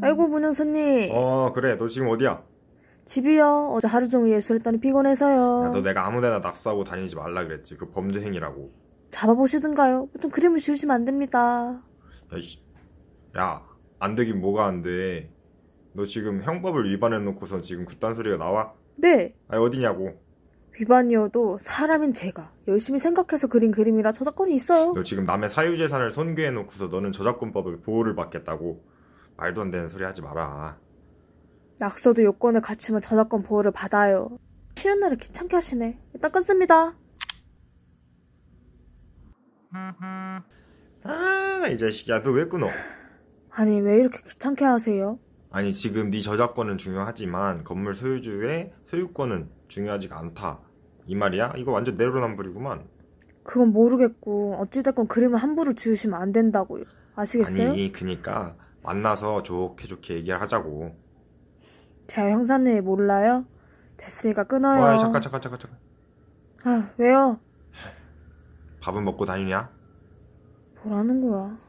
아이고 문영선님 어 그래 너 지금 어디야? 집이요 어제 하루 종일 예술했더니 피곤해서요 야, 너 내가 아무데나 낙서하고 다니지 말라 그랬지 그 범죄 행위라고 잡아보시든가요 보통 그림을 지우시면 안됩니다 야, 안되긴 뭐가 안돼 너 지금 형법을 위반해놓고서 지금 그딴 소리가 나와? 네 아니 어디냐고 위반이어도 사람인 제가 열심히 생각해서 그린 그림이라 저작권이 있어요 너 지금 남의 사유재산을 손괴해놓고서 너는 저작권법을 보호를 받겠다고 말도 안 되는 소리 하지 마라. 약서도 요건을 갖추면 저작권 보호를 받아요. 쉬는 날에 귀찮게 하시네. 일단 끊습니다. 아, 이 자식이야. 너 왜 끊어? 아니, 왜 이렇게 귀찮게 하세요? 아니, 지금 네 저작권은 중요하지만 건물 소유주의 소유권은 중요하지가 않다. 이 말이야? 이거 완전 내로남불이구만. 그건 모르겠고 어찌됐건 그림은 함부로 지우시면 안 된다고요. 아시겠어요? 아니, 그니까 만나서 좋게 좋게 얘기하자고. 제가 형사님 몰라요? 됐으니까 끊어요. 아, 잠깐 잠깐 잠깐 잠깐. 아, 왜요? 밥은 먹고 다니냐? 뭐라는 거야?